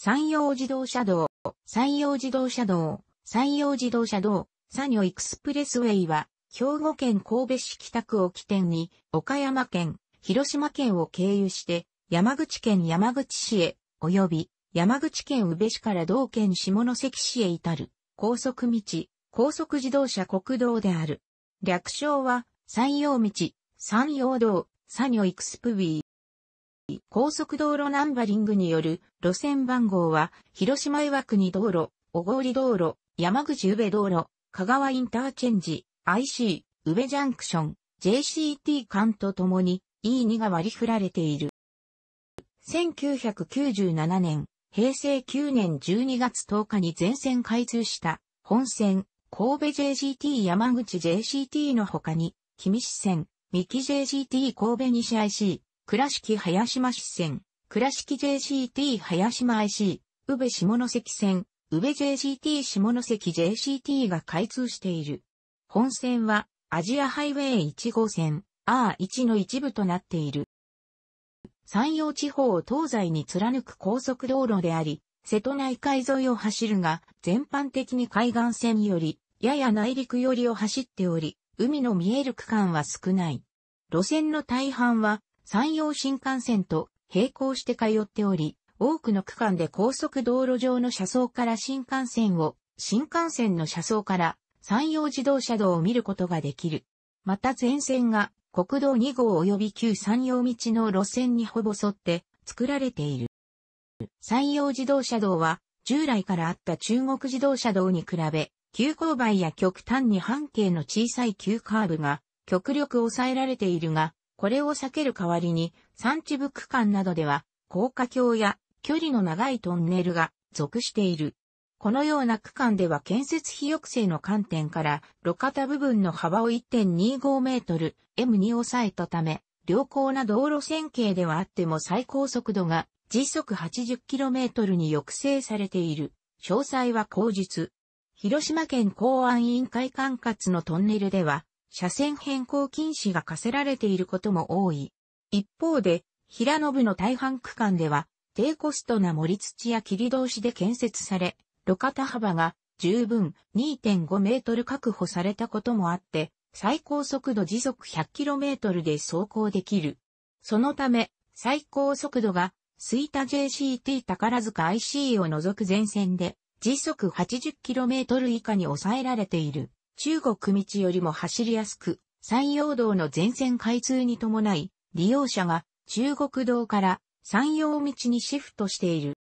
山陽自動車道、山陽自動車道、山陽自動車道、サニョエクスプレスウェイは、兵庫県神戸市北区を起点に、岡山県、広島県を経由して、山口県山口市へ、及び、山口県宇部市から同県下関市へ至る、高速道、高速自動車国道である。略称は、山陽道、山陽道、サニョエクスプウー。高速道路ナンバリングによる路線番号は、広島岩国道路、小郡道路、山口宇部道路、香川インターチェンジ、IC、宇部ジャンクション、JCT 間とともに E2 が割り振られている。1997年、平成9年12月10日に全線開通した本線、神戸 JGT 山口 JCT の他に、君市線、三木 JGT 神戸西 IC、倉敷林島支線、倉敷 JCT 林島 IC、宇部下関線、宇部 JCT 下関 JCT が開通している。本線は、アジアハイウェイ1号線、R1 の一部となっている。山陽地方を東西に貫く高速道路であり、瀬戸内海沿いを走るが、全般的に海岸線より、やや内陸寄りを走っており、海の見える区間は少ない。路線の大半は山陽新幹線と並行して通っており、多くの区間で高速道路上の車窓から新幹線を、新幹線の車窓から山陽自動車道を見ることができる。また全線が国道2号及び旧山陽道の路線にほぼ沿って作られている。山陽自動車道は従来からあった中国自動車道に比べ、急勾配や極端に半径の小さい急カーブが極力抑えられているが、これを避ける代わりに、山地部区間などでは、高架橋や距離の長いトンネルが属している。このような区間では建設費抑制の観点から路肩部分の幅を1.25メートル M に抑えたため、良好な道路線形ではあっても最高速度が時速 80km に抑制されている。詳細は後述。広島県公安委員会管轄のトンネルでは、車線変更禁止が課せられていることも多い。一方で、平信の大半区間では、低コストな森土や切り通しで建設され、路肩幅が十分2.5メートル確保されたこともあって、最高速度時速 100km で走行できる。そのため、最高速度が、スイタ JCT 宝塚 IC を除く全線で、時速 80km 以下に抑えられている。中国道よりも走りやすく、山陽道の全線開通に伴い、利用者が中国道から山陽道にシフトしている。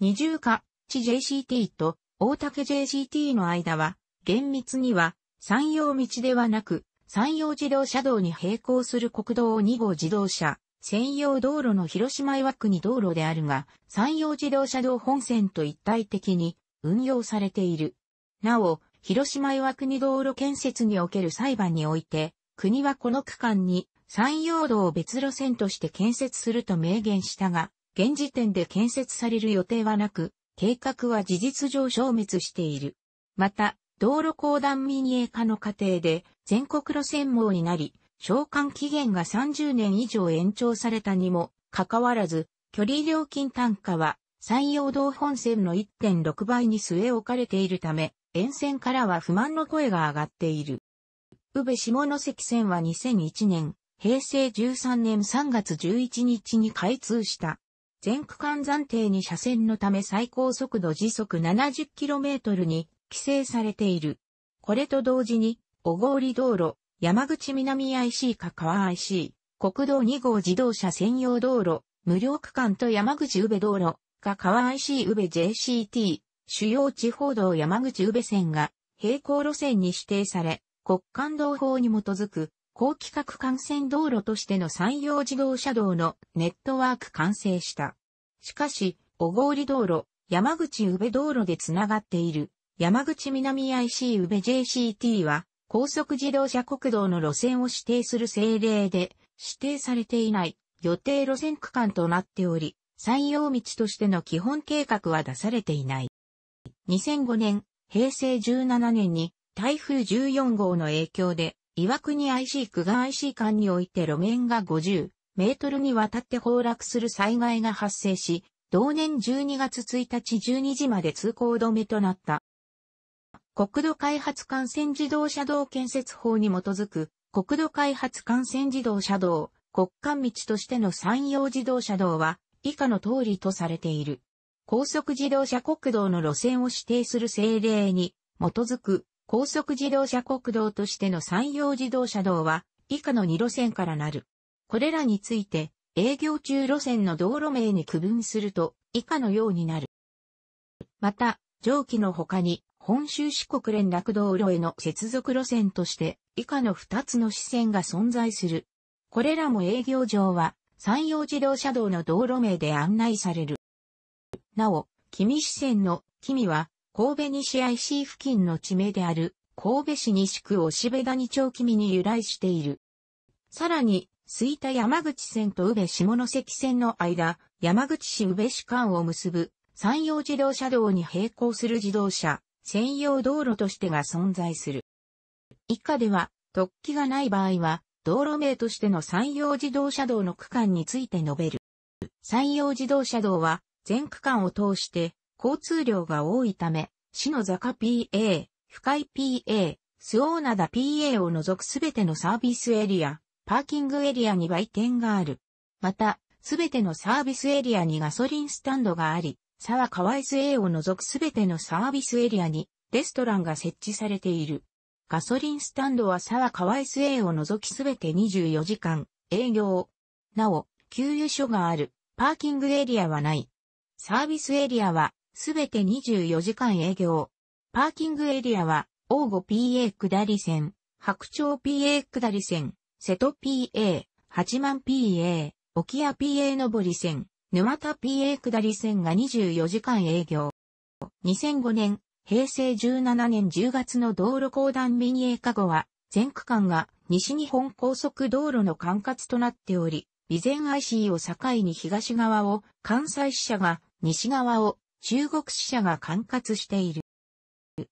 二重化、地 JCT と大竹 JCT の間は、厳密には山陽道ではなく、山陽自動車道に並行する国道2号自動車専用道路の広島岩国道路であるが、山陽自動車道本線と一体的に運用されている。なお、広島岩国道路建設における裁判において、国はこの区間に山陽道を別路線として建設すると明言したが、現時点で建設される予定はなく、計画は事実上消滅している。また、道路公団民営化の過程で全国路線網になり、償還期限が30年以上延長されたにもかかわらず、距離料金単価は山陽道本線の1.6倍に据え置かれているため、沿線からは不満の声が上がっている。宇部下関線は2001年、平成13年3月11日に開通した。全区間暫定に車線のため最高速度時速 70km に規制されている。これと同時に、小郡道路、山口南 IC か川 IC、国道2号自動車専用道路、無料区間と山口宇部道路、が川 IC 宇部 JCT、主要地方道山口宇部線が並行路線に指定され、国間道法に基づく、高規格幹線道路としての山陽自動車道のネットワーク完成した。しかし、小郡道路、山口宇部道路でつながっている、山口南 IC 宇部 JCT は、高速自動車国道の路線を指定する政令で、指定されていない予定路線区間となっており、採用道としての基本計画は出されていない。2005年、平成17年に台風14号の影響で、岩国 IC 区が IC 間において路面が50メートルにわたって崩落する災害が発生し、同年12月1日12時まで通行止めとなった。国土開発幹線自動車道建設法に基づく国土開発幹線自動車道、国間道としての山陽自動車道は以下の通りとされている。高速自動車国道の路線を指定する政令に基づく高速自動車国道としての山陽自動車道は以下の2路線からなる。これらについて営業中路線の道路名に区分すると以下のようになる。また、上記の他に本州四国連絡道路への接続路線として以下の2つの支線が存在する。これらも営業上は山陽自動車道の道路名で案内される。なお、君市線の君は、神戸西 IC 付近の地名である、神戸市西区押部谷町君に由来している。さらに、吹田山口線と宇部下関線の間、山口市宇部市間を結ぶ、山陽自動車道に並行する自動車、専用道路としてが存在する。以下では、突起がない場合は、道路名としての山陽自動車道の区間について述べる。山陽自動車道は全区間を通して交通量が多いため、市の坂 PA、深井 PA、スオーナダ PA を除くすべてのサービスエリア、パーキングエリアに売店がある。また、すべてのサービスエリアにガソリンスタンドがあり、沢川津 a を除くすべてのサービスエリアにレストランが設置されている。ガソリンスタンドは沢川 SA を除きすべて24時間営業。なお、給油所がある、パーキングエリアはない。サービスエリアはすべて24時間営業。パーキングエリアは、大後 PA 下り線、白鳥 PA 下り線、瀬戸 PA、八幡 PA、沖屋 PA 上り線、沼田 PA 下り線が24時間営業。2005年、平成17年10月の道路公団民営化後は、全区間が西日本高速道路の管轄となっており、備前 IC を境に東側を、関西支社が西側を、中国支社が管轄している。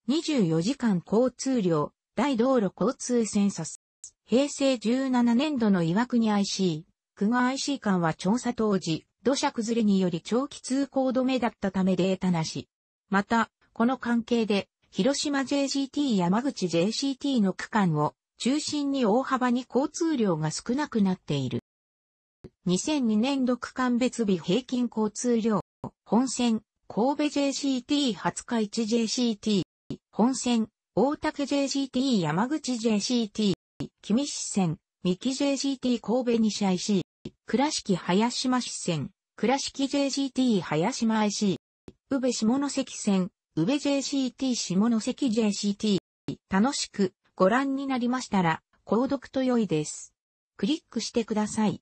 24時間交通量、大道路交通センサス。平成17年度の岩国 IC、久我 IC 間は調査当時、土砂崩れにより長期通行止めだったためデータなし。また、この関係で、広島 JGT 山口 JCT の区間を中心に大幅に交通量が少なくなっている。2002年度区間別日平均交通量、本線、神戸 JCT 20日市 JCT、本線、大竹 JCT 山口 JCT、君市線、三木 JCT 神戸西 IC、倉敷林島市線、倉敷 JGT 林間 IC、宇部下関線、宇部 JCT 下関 JCT。楽しくご覧になりましたら、購読と良いです。クリックしてください。